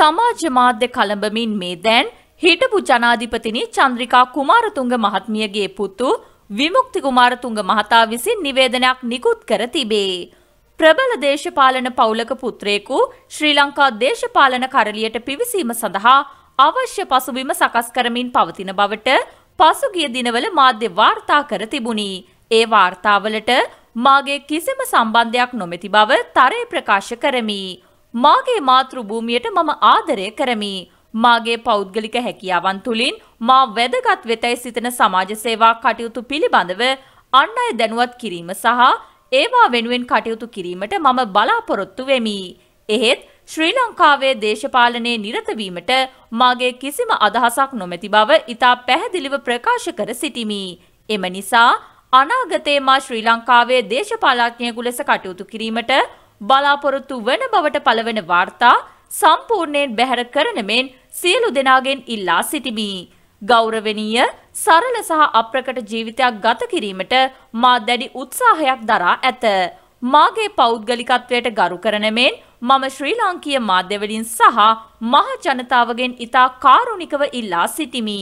සමාජ මාධ්‍ය කළඹමින් මේ දැන් හිටපු ජනාධිපතිනි චන්ද්‍රිකා කුමාරතුංග මහත්මියගේ පුතු විමුක්ති කුමාරතුංග මහතා විසින් නිවේදනයක් නිකුත් කර තිබේ. ප්‍රබල දේශපාලන පවුලක පුත්‍රයෙකු ශ්‍රී ලංකා දේශපාලන කරලියට පිවිසීම සඳහා අවශ්‍ය පසුබිම සකස් කරමින් පවතින බවට පසුගිය දිනවල මාධ්‍ය වාර්තා කර තිබුණි. ඒ වාර්තාවලට මාගේ කිසිම සම්බන්ධයක් නොමැති බව තරය ප්‍රකාශ කරමි. මාගේ මාතෘභූමියට මම ආදරය කරමි. මාගේ පෞද්ගලික හැකියාවන් තුළින් මා වැදගත් වෙතැයි සිතන සමාජ සේවා කටයුතු පිළිබඳව අන් අය දැනුවත් කිරීම සහ ඒවා වෙනුවෙන් කටයුතු කිරීමට මම බලාපොරොත්තු වෙමි. එහෙත් ශ්‍රී ලංකාවේ දේශපාලනයේ නිරතවීමට මාගේ කිසිම අදහසක් නොමැති බව ඉතා පැහැදිලිව ප්‍රකාශ කර සිටිමි. එම නිසා අනාගතයේ මා ශ්‍රී ලංකාවේ දේශපාලඥයෙකු ලෙස කටයුතු කිරීමට බලාපොරොත්තු වන බවට පළවන වාර්තා සම්පූර්ණයෙන් බැහැර කරන මෙන් සියලු දෙනාගෙන් ඉල්ලා සිටිමි. ගෞරවනීය සරල සහ අප්‍රකට ජීවිතයක් ගත කිරීමට මා දැඩි උත්සාහයක් දරා ඇත. මාගේ පෞද්ගලිකත්වයට ගරු කරන මෙන් මම ශ්‍රී ලාංකීය මාධ්‍යවලින් සහ මහ ජනතාවගෙන් ඉතා කාරුණිකව ඉල්ලා සිටිමි.